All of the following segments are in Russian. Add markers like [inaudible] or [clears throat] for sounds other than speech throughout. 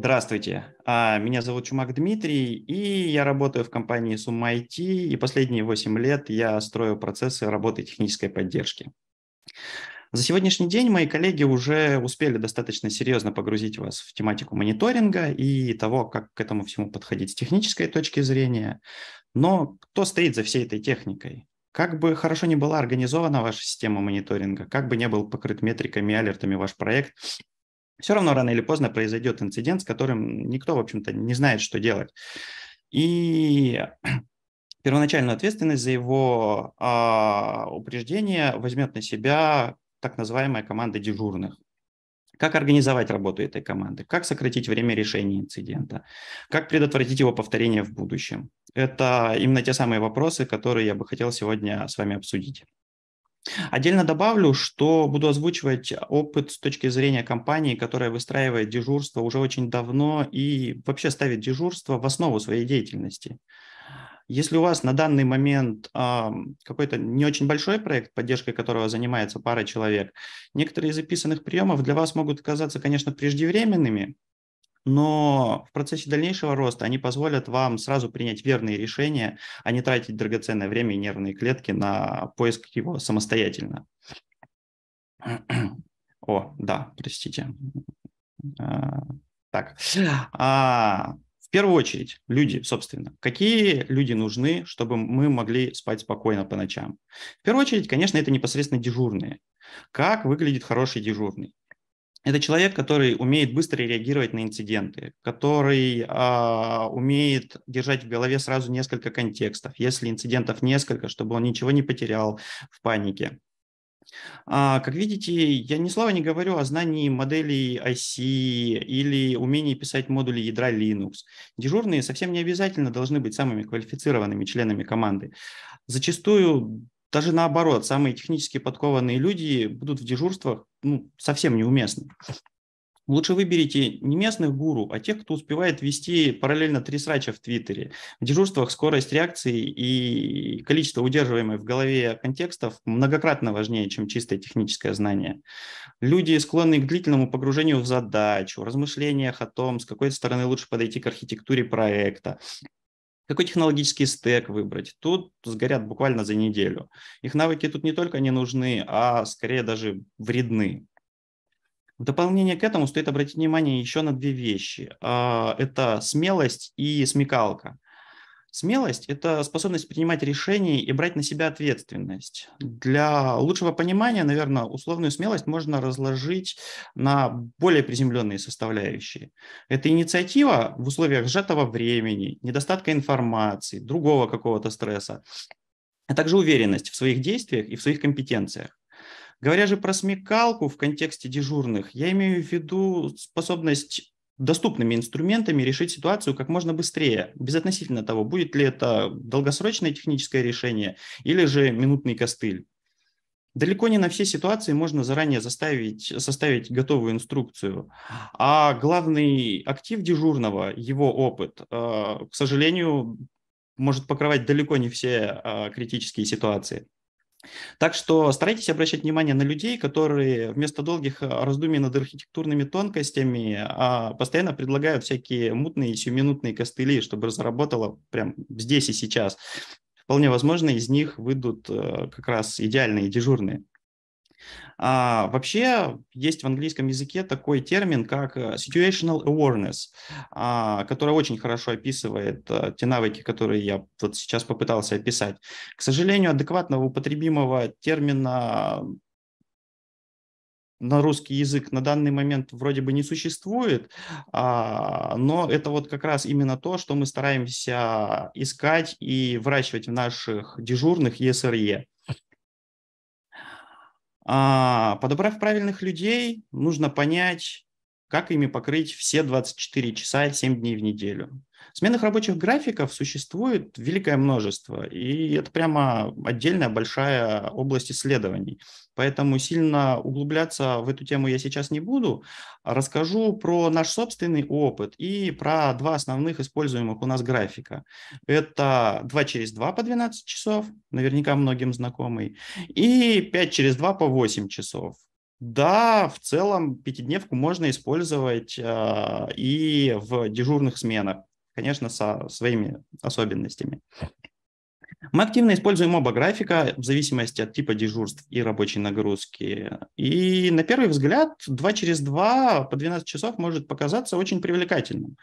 Здравствуйте, а, меня зовут Чумак Дмитрий, и я работаю в компании Summa IT, и последние 8 лет я строю процессы работы технической поддержки. За сегодняшний день мои коллеги уже успели достаточно серьезно погрузить вас в тематику мониторинга и того, как к этому всему подходить с технической точки зрения. Но кто стоит за всей этой техникой? Как бы хорошо ни была организована ваша система мониторинга, как бы не был покрыт метриками и алертами ваш проект, все равно рано или поздно произойдет инцидент, с которым никто, в общем-то, не знает, что делать. И [clears throat] первоначальную ответственность за его э, упреждение возьмет на себя так называемая команда дежурных. Как организовать работу этой команды, как сократить время решения инцидента, как предотвратить его повторение в будущем. Это именно те самые вопросы, которые я бы хотел сегодня с вами обсудить. Отдельно добавлю, что буду озвучивать опыт с точки зрения компании, которая выстраивает дежурство уже очень давно и вообще ставит дежурство в основу своей деятельности. Если у вас на данный момент э, какой-то не очень большой проект, поддержкой которого занимается пара человек, некоторые из записанных приемов для вас могут казаться, конечно, преждевременными, но в процессе дальнейшего роста они позволят вам сразу принять верные решения, а не тратить драгоценное время и нервные клетки на поиск его самостоятельно. [clears throat] О, да, простите. А, так. А, в первую очередь, люди, собственно. Какие люди нужны, чтобы мы могли спать спокойно по ночам? В первую очередь, конечно, это непосредственно дежурные. Как выглядит хороший дежурный? Это человек, который умеет быстро реагировать на инциденты, который э, умеет держать в голове сразу несколько контекстов, если инцидентов несколько, чтобы он ничего не потерял в панике. А, как видите, я ни слова не говорю о знании моделей IC или умении писать модули ядра Linux. Дежурные совсем не обязательно должны быть самыми квалифицированными членами команды. Зачастую даже наоборот, самые технически подкованные люди будут в дежурствах ну, совсем неуместны. Лучше выберите не местных гуру, а тех, кто успевает вести параллельно три срача в Твиттере. В дежурствах скорость реакции и количество удерживаемой в голове контекстов многократно важнее, чем чистое техническое знание. Люди склонны к длительному погружению в задачу, размышлениях о том, с какой стороны лучше подойти к архитектуре проекта, какой технологический стек выбрать. Тут сгорят буквально за неделю. Их навыки тут не только не нужны, а скорее даже вредны. В дополнение к этому стоит обратить внимание еще на две вещи. А, это смелость и смекалка – Смелость – это способность принимать решения и брать на себя ответственность. Для лучшего понимания, наверное, условную смелость можно разложить на более приземленные составляющие. Это инициатива в условиях сжатого времени, недостатка информации, другого какого-то стресса, а также уверенность в своих действиях и в своих компетенциях. Говоря же про смекалку в контексте дежурных, я имею в виду способность доступными инструментами решить ситуацию как можно быстрее, без относительно того, будет ли это долгосрочное техническое решение или же минутный костыль. Далеко не на все ситуации можно заранее заставить, составить готовую инструкцию, а главный актив дежурного, его опыт, э, к сожалению, может покрывать далеко не все э, критические ситуации. Так что старайтесь обращать внимание на людей, которые вместо долгих а, раздумий над архитектурными тонкостями а, постоянно предлагают всякие мутные сиюминутные костыли, чтобы заработало прям здесь и сейчас. Вполне возможно, из них выйдут э, как раз идеальные дежурные. А, вообще есть в английском языке такой термин, как э, situational awareness, а, который очень хорошо описывает а, те навыки, которые я вот сейчас попытался описать. К сожалению, адекватного употребимого термина на русский язык на данный момент вроде бы не существует, а, но это вот как раз именно то, что мы стараемся искать и выращивать в наших дежурных ЕСРЕ. А, подобрав правильных людей, нужно понять, как ими покрыть все 24 часа 7 дней в неделю. Сменных рабочих графиков существует великое множество, и это прямо отдельная большая область исследований. Поэтому сильно углубляться в эту тему я сейчас не буду. Расскажу про наш собственный опыт и про два основных используемых у нас графика. Это 2 через 2 по 12 часов, наверняка многим знакомый, и 5 через 2 по 8 часов. Да, в целом пятидневку можно использовать э, и в дежурных сменах конечно, со своими особенностями. Мы активно используем оба графика в зависимости от типа дежурств и рабочей нагрузки. И на первый взгляд 2 через 2 по 12 часов может показаться очень привлекательным.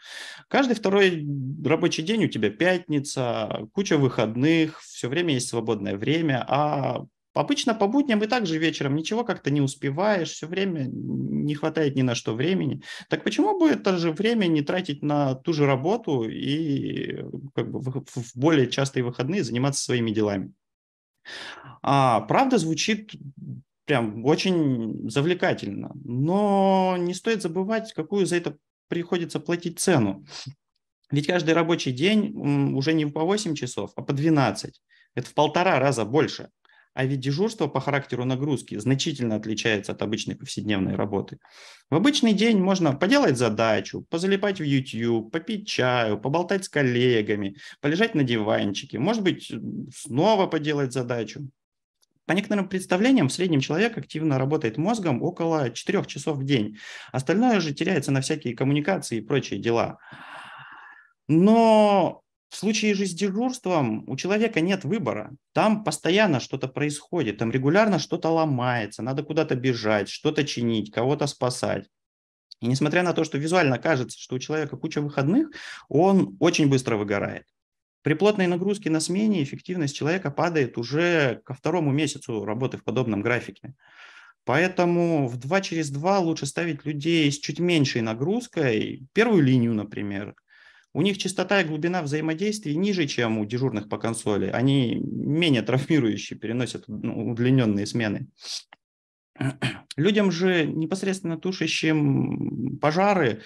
Каждый второй рабочий день у тебя пятница, куча выходных, все время есть свободное время, а Обычно по будням и также вечером ничего как-то не успеваешь, все время не хватает ни на что времени. Так почему бы это же время не тратить на ту же работу и э, как бы в более частые выходные заниматься своими делами? А, правда звучит прям очень завлекательно, но не стоит забывать, какую за это приходится платить цену. Ведь каждый рабочий день уже не по 8 часов, а по 12. Это в полтора раза больше – а ведь дежурство по характеру нагрузки значительно отличается от обычной повседневной работы. В обычный день можно поделать задачу, позалипать в YouTube, попить чаю, поболтать с коллегами, полежать на диванчике, может быть, снова поделать задачу. По некоторым представлениям, в среднем человек активно работает мозгом около 4 часов в день. Остальное же теряется на всякие коммуникации и прочие дела. Но в случае же с дежурством у человека нет выбора. Там постоянно что-то происходит, там регулярно что-то ломается, надо куда-то бежать, что-то чинить, кого-то спасать. И несмотря на то, что визуально кажется, что у человека куча выходных, он очень быстро выгорает. При плотной нагрузке на смене эффективность человека падает уже ко второму месяцу работы в подобном графике. Поэтому в 2 через 2 лучше ставить людей с чуть меньшей нагрузкой, первую линию, например, у них частота и глубина взаимодействий ниже, чем у дежурных по консоли. Они менее травмирующие, переносят ну, удлиненные смены. Людям же, непосредственно тушащим пожары,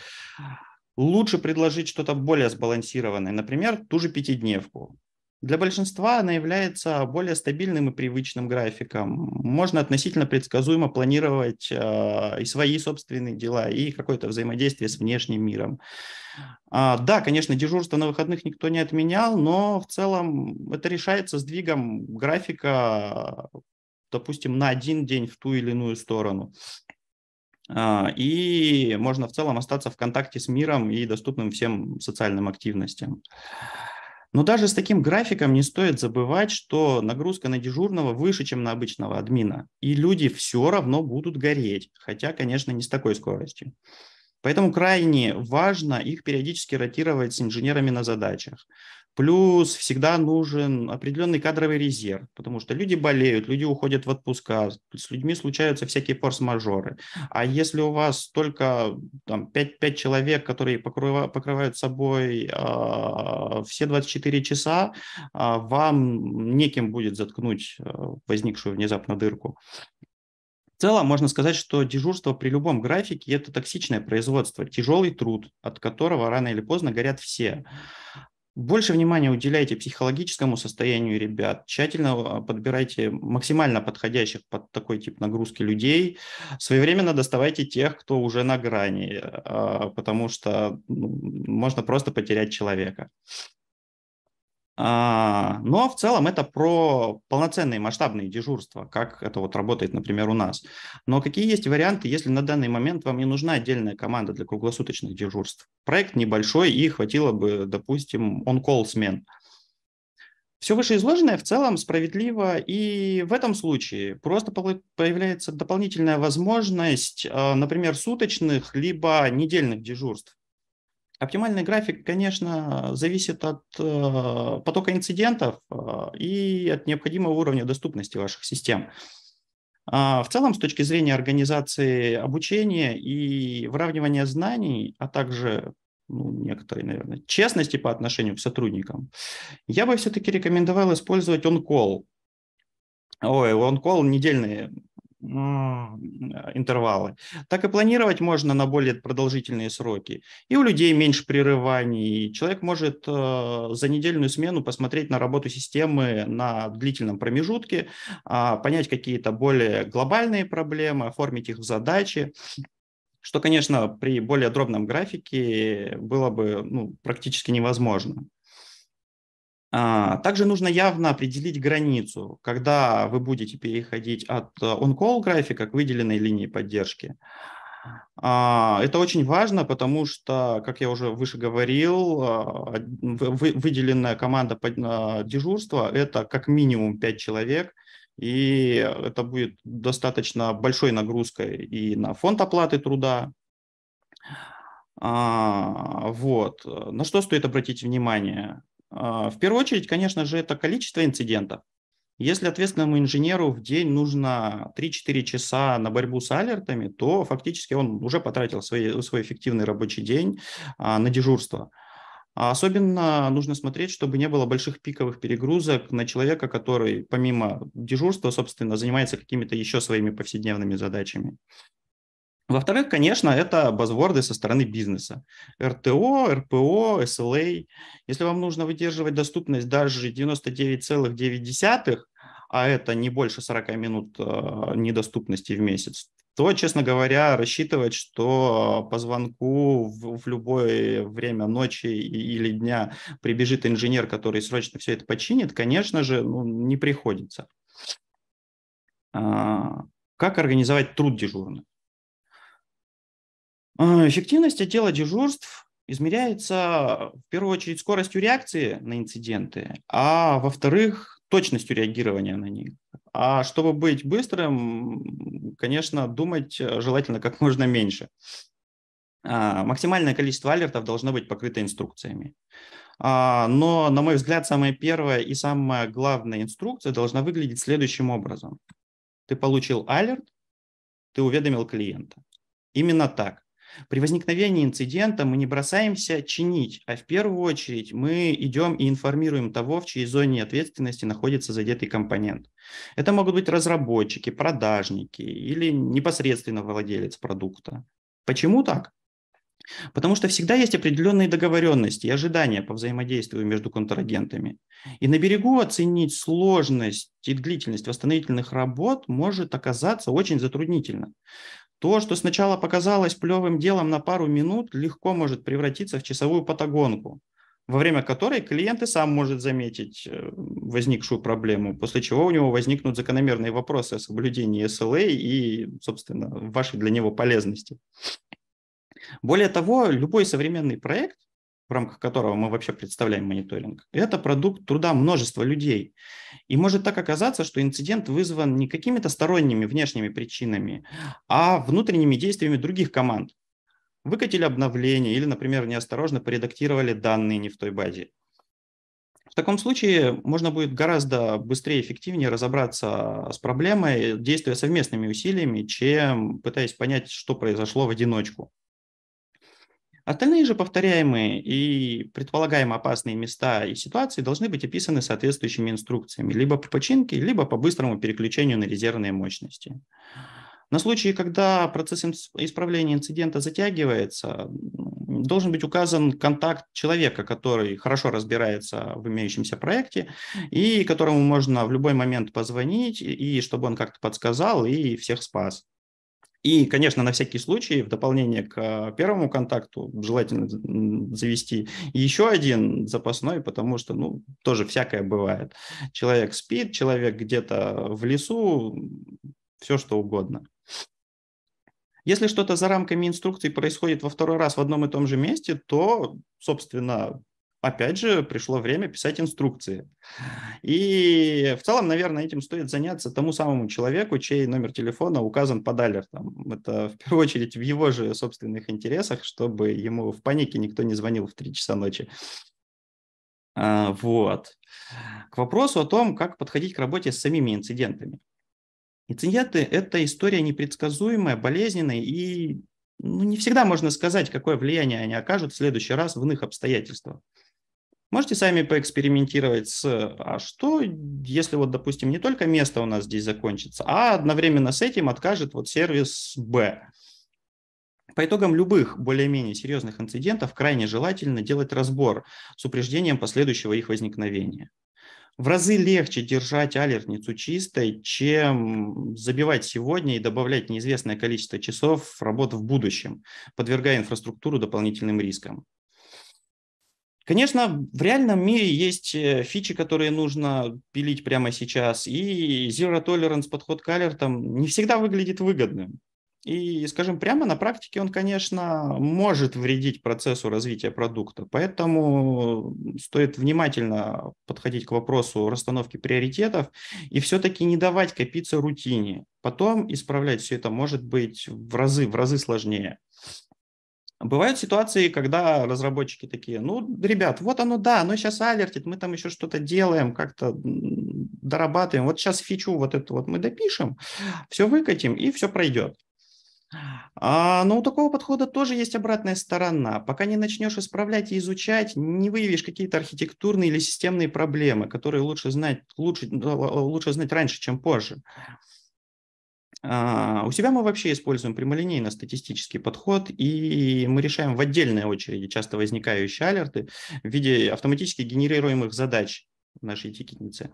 лучше предложить что-то более сбалансированное. Например, ту же пятидневку. Для большинства она является более стабильным и привычным графиком. Можно относительно предсказуемо планировать э, и свои собственные дела, и какое-то взаимодействие с внешним миром. А, да, конечно, дежурство на выходных никто не отменял, но в целом это решается сдвигом графика, допустим, на один день в ту или иную сторону. А, и можно в целом остаться в контакте с миром и доступным всем социальным активностям. Но даже с таким графиком не стоит забывать, что нагрузка на дежурного выше, чем на обычного админа, и люди все равно будут гореть, хотя, конечно, не с такой скоростью. Поэтому крайне важно их периодически ротировать с инженерами на задачах. Плюс всегда нужен определенный кадровый резерв, потому что люди болеют, люди уходят в отпуска, с людьми случаются всякие форс-мажоры. А если у вас только там, 5, 5 человек, которые покрывают, покрывают собой э, все 24 часа, э, вам неким будет заткнуть э, возникшую внезапно дырку. В целом можно сказать, что дежурство при любом графике – это токсичное производство, тяжелый труд, от которого рано или поздно горят все. Больше внимания уделяйте психологическому состоянию ребят, тщательно а, подбирайте максимально подходящих под такой тип нагрузки людей, своевременно доставайте тех, кто уже на грани, а, потому что ну, можно просто потерять человека. А, но в целом это про полноценные масштабные дежурства, как это вот работает, например, у нас. Но какие есть варианты, если на данный момент вам не нужна отдельная команда для круглосуточных дежурств? Проект небольшой и хватило бы, допустим, он-колл смен. Все вышеизложенное в целом справедливо, и в этом случае просто появляется дополнительная возможность, а, например, суточных либо недельных дежурств. Оптимальный график, конечно, зависит от э, потока инцидентов э, и от необходимого уровня доступности ваших систем. А, в целом, с точки зрения организации обучения и выравнивания знаний, а также ну, некоторой, наверное, честности по отношению к сотрудникам, я бы все-таки рекомендовал использовать он-колл. Ой, он-колл недельные Э, интервалы, так и планировать можно на более продолжительные сроки. И у людей меньше прерываний. человек может э, за недельную смену посмотреть на работу системы на длительном промежутке, а, понять какие-то более глобальные проблемы, оформить их в задачи что, конечно, при более дробном графике было бы ну, практически невозможно. А, также нужно явно определить границу, когда вы будете переходить от он э, call графика к выделенной линии поддержки. А, это очень важно, потому что, как я уже выше говорил, а, выделенная команда дежурства – это как минимум 5 человек, и это будет достаточно большой нагрузкой и на фонд оплаты труда. Вот. Э, на что стоит обратить внимание? А, в первую очередь, конечно же, это количество инцидентов. Если ответственному инженеру в день нужно 3-4 часа на борьбу с алертами, то фактически он уже потратил свой, свой эффективный рабочий день а, на дежурство. А особенно нужно смотреть, чтобы не было больших пиковых перегрузок на человека, который помимо дежурства, собственно, занимается какими-то еще своими повседневными задачами. Во-вторых, конечно, это базворды со стороны бизнеса. РТО, РПО, SLA. Если вам нужно выдерживать доступность даже 99,9, а это не больше 40 минут э, недоступности в месяц, то, честно говоря, рассчитывать, что по звонку в, в любое время ночи или дня прибежит инженер, который срочно все это починит, конечно же, ну, не приходится. А, как организовать труд дежурно? Э, эффективность отдела дежурств измеряется в первую очередь скоростью реакции на инциденты, а во-вторых, точностью реагирования на них. А чтобы быть быстрым, конечно, думать э, желательно как можно меньше. А, максимальное количество алертов должно быть покрыто инструкциями. А, но, на мой взгляд, самая первая и самая главная инструкция должна выглядеть следующим образом. Ты получил алерт, ты уведомил клиента. Именно так. При возникновении инцидента мы не бросаемся чинить, а в первую очередь мы идем и информируем того, в чьей зоне ответственности находится задетый компонент. Это могут быть разработчики, продажники или непосредственно владелец продукта. Почему так? Потому что всегда есть определенные договоренности и ожидания по взаимодействию между контрагентами. И на берегу оценить сложность и длительность восстановительных работ может оказаться очень затруднительно. То, что сначала показалось плевым делом на пару минут, легко может превратиться в часовую патагонку, во время которой клиент и сам может заметить э, возникшую проблему, после чего у него возникнут закономерные вопросы о соблюдении SLA и, собственно, вашей для него полезности. Более того, любой современный проект в рамках которого мы вообще представляем мониторинг, это продукт труда множества людей. И может так оказаться, что инцидент вызван не какими-то сторонними внешними причинами, а внутренними действиями других команд. Выкатили обновление или, например, неосторожно поредактировали данные не в той базе. В таком случае можно будет гораздо быстрее и эффективнее разобраться с проблемой, действуя совместными усилиями, чем пытаясь понять, что произошло в одиночку. Остальные же повторяемые и предполагаемо опасные места и ситуации должны быть описаны соответствующими инструкциями, либо по починке, либо по быстрому переключению на резервные мощности. На случай, когда процесс исправления инцидента затягивается, должен быть указан контакт человека, который хорошо разбирается в имеющемся проекте и которому можно в любой момент позвонить, и чтобы он как-то подсказал и всех спас. И, конечно, на всякий случай, в дополнение к э, первому контакту, желательно завести еще один запасной, потому что, ну, тоже всякое бывает. Человек спит, человек где-то в лесу, все что угодно. Если что-то за рамками инструкции происходит во второй раз в одном и том же месте, то, собственно, опять же, пришло время писать инструкции. И в целом, наверное, этим стоит заняться тому самому человеку, чей номер телефона указан под алертом. Это в первую очередь в его же собственных интересах, чтобы ему в панике никто не звонил в 3 часа ночи. А, вот. К вопросу о том, как подходить к работе с самими инцидентами. Инциденты – это история непредсказуемая, болезненная и ну, не всегда можно сказать, какое влияние они окажут в следующий раз в иных обстоятельствах. Можете сами поэкспериментировать с, а что, если вот, допустим, не только место у нас здесь закончится, а одновременно с этим откажет вот сервис Б. По итогам любых более-менее серьезных инцидентов крайне желательно делать разбор с упреждением последующего их возникновения. В разы легче держать алертницу чистой, чем забивать сегодня и добавлять неизвестное количество часов работ в будущем, подвергая инфраструктуру дополнительным рискам. Конечно, в реальном мире есть э, фичи, которые нужно пилить прямо сейчас, и zero tolerance подход к алертам не всегда выглядит выгодным. И, скажем прямо, на практике он, конечно, может вредить процессу развития продукта. Поэтому стоит внимательно подходить к вопросу расстановки приоритетов и все-таки не давать копиться рутине. Потом исправлять все это может быть в разы, в разы сложнее. Бывают ситуации, когда разработчики такие, ну, ребят, вот оно, да, оно сейчас алертит, мы там еще что-то делаем, как-то дорабатываем. Вот сейчас фичу вот эту вот мы допишем, все выкатим, и все пройдет. А, но у такого подхода тоже есть обратная сторона. Пока не начнешь исправлять и изучать, не выявишь какие-то архитектурные или системные проблемы, которые лучше знать, лучше, ну, лучше знать раньше, чем позже. А, у себя мы вообще используем прямолинейно-статистический подход, и мы решаем в отдельной очереди часто возникающие алерты в виде автоматически генерируемых задач в нашей тикетнице.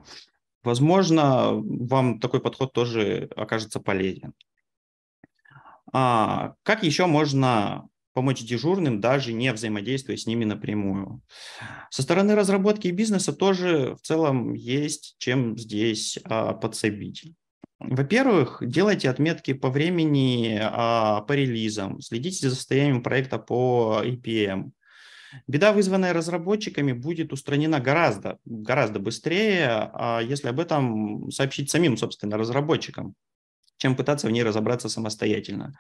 Возможно, вам такой подход тоже окажется полезен. А, как еще можно помочь дежурным, даже не взаимодействуя с ними напрямую. Со стороны разработки и бизнеса тоже в целом есть чем здесь а, подсобить. Во-первых, делайте отметки по времени а, по релизам, следите за состоянием проекта по EPM. Беда, вызванная разработчиками, будет устранена гораздо, гораздо быстрее, а, если об этом сообщить самим, собственно, разработчикам чем пытаться в ней разобраться самостоятельно.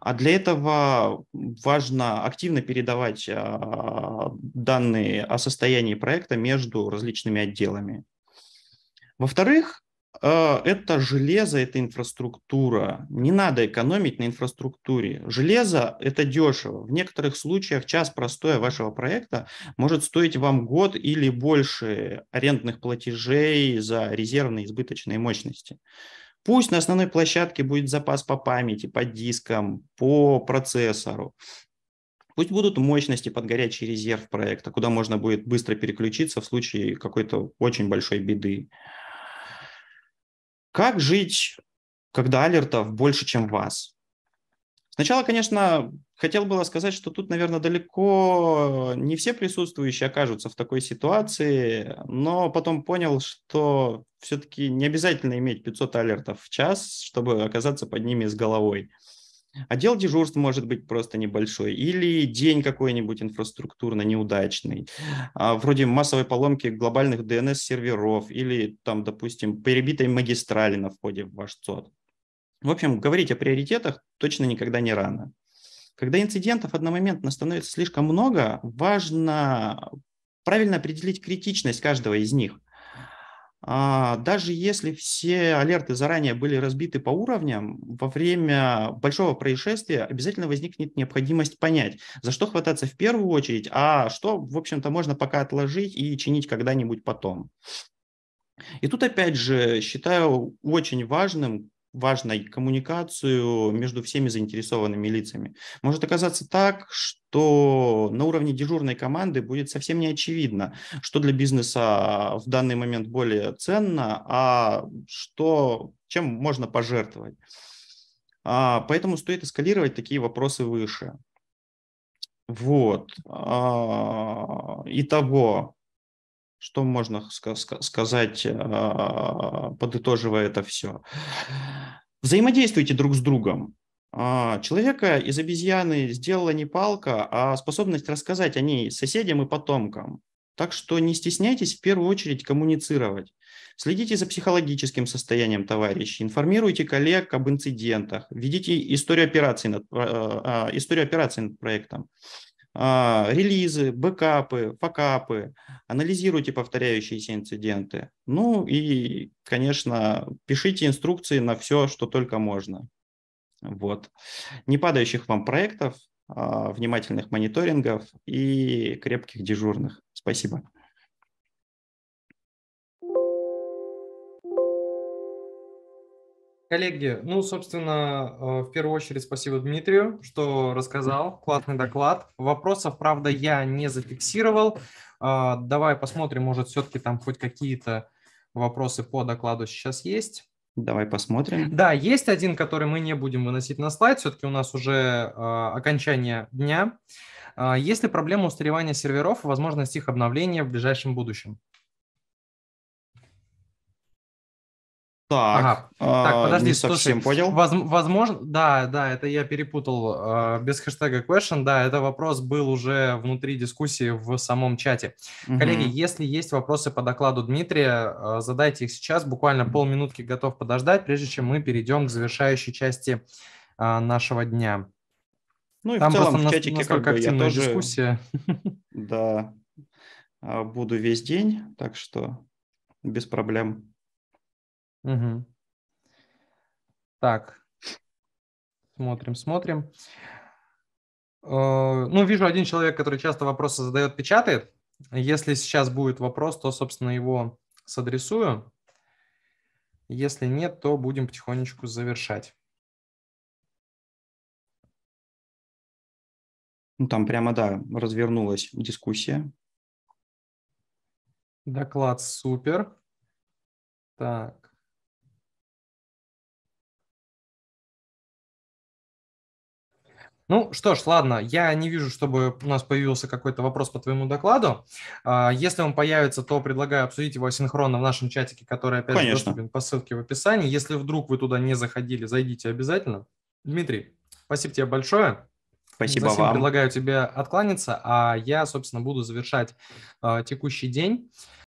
А для этого важно активно передавать а, данные о состоянии проекта между различными отделами. Во-вторых, а, это железо, это инфраструктура. Не надо экономить на инфраструктуре. Железо – это дешево. В некоторых случаях час простоя вашего проекта может стоить вам год или больше арендных платежей за резервные избыточные мощности. Пусть на основной площадке будет запас по памяти, по дискам, по процессору. Пусть будут мощности под горячий резерв проекта, куда можно будет быстро переключиться в случае какой-то очень большой беды. Как жить, когда алертов больше, чем вас? Сначала, конечно, хотел было сказать, что тут, наверное, далеко не все присутствующие окажутся в такой ситуации, но потом понял, что все-таки не обязательно иметь 500 алертов в час, чтобы оказаться под ними с головой. Отдел а дежурств может быть просто небольшой или день какой-нибудь инфраструктурно неудачный, а, вроде массовой поломки глобальных DNS-серверов или, там, допустим, перебитой магистрали на входе в ваш ЦОД. В общем, говорить о приоритетах точно никогда не рано. Когда инцидентов одномоментно становится слишком много, важно правильно определить критичность каждого из них. А, даже если все алерты заранее были разбиты по уровням, во время большого происшествия обязательно возникнет необходимость понять, за что хвататься в первую очередь, а что, в общем-то, можно пока отложить и чинить когда-нибудь потом. И тут, опять же, считаю очень важным важно коммуникацию между всеми заинтересованными лицами. Может оказаться так, что на уровне дежурной команды будет совсем не очевидно, что для бизнеса в данный момент более ценно, а что, чем можно пожертвовать. А, поэтому стоит эскалировать такие вопросы выше. Вот. А, итого, что можно сказать, а, подытоживая это все? Взаимодействуйте друг с другом. А, человека из обезьяны сделала не палка, а способность рассказать о ней соседям и потомкам. Так что не стесняйтесь в первую очередь коммуницировать. Следите за психологическим состоянием товарищей, информируйте коллег об инцидентах, ведите историю операции над, э, историю операции над проектом. А, релизы, бэкапы, факапы, анализируйте повторяющиеся инциденты. Ну и, конечно, пишите инструкции на все, что только можно. Вот. Не падающих вам проектов, а, внимательных мониторингов и крепких дежурных. Спасибо. Коллеги, ну, собственно, э, в первую очередь спасибо Дмитрию, что рассказал. Классный доклад. Вопросов, правда, я не зафиксировал. А, давай посмотрим, может, все-таки там хоть какие-то вопросы по докладу сейчас есть. Давай посмотрим. Да, есть один, который мы не будем выносить на слайд. Все-таки у нас уже а, окончание дня. А, есть ли проблема устаревания серверов и возможность их обновления в ближайшем будущем? Так, ага. так а, подожди, не слушай, совсем понял. Воз, возможно, да, да, это я перепутал. А, без хэштега question, да, это вопрос был уже внутри дискуссии в самом чате. Угу. Коллеги, если есть вопросы по докладу Дмитрия, а, задайте их сейчас. Буквально полминутки готов подождать, прежде чем мы перейдем к завершающей части нашего дня. Ну и Там в целом в чатике настолько как бы я тоже... дискуссия. [laughs] Да, буду весь день, так что без проблем. Угу. Так, смотрим, смотрим. Э, ну, вижу один человек, который часто вопросы задает, печатает. Если сейчас будет вопрос, то, собственно, его садресую. Если нет, то будем потихонечку завершать. Ну, там прямо, да, развернулась дискуссия. Доклад супер. Так. Ну что ж, ладно, я не вижу, чтобы у нас появился какой-то вопрос по твоему докладу. А, если он появится, то предлагаю обсудить его синхронно в нашем чатике, который опять Конечно. доступен по ссылке в описании. Если вдруг вы туда не заходили, зайдите обязательно. Дмитрий, спасибо тебе большое. Спасибо Затем вам. Предлагаю тебе откланяться, а я, собственно, буду завершать э, текущий день.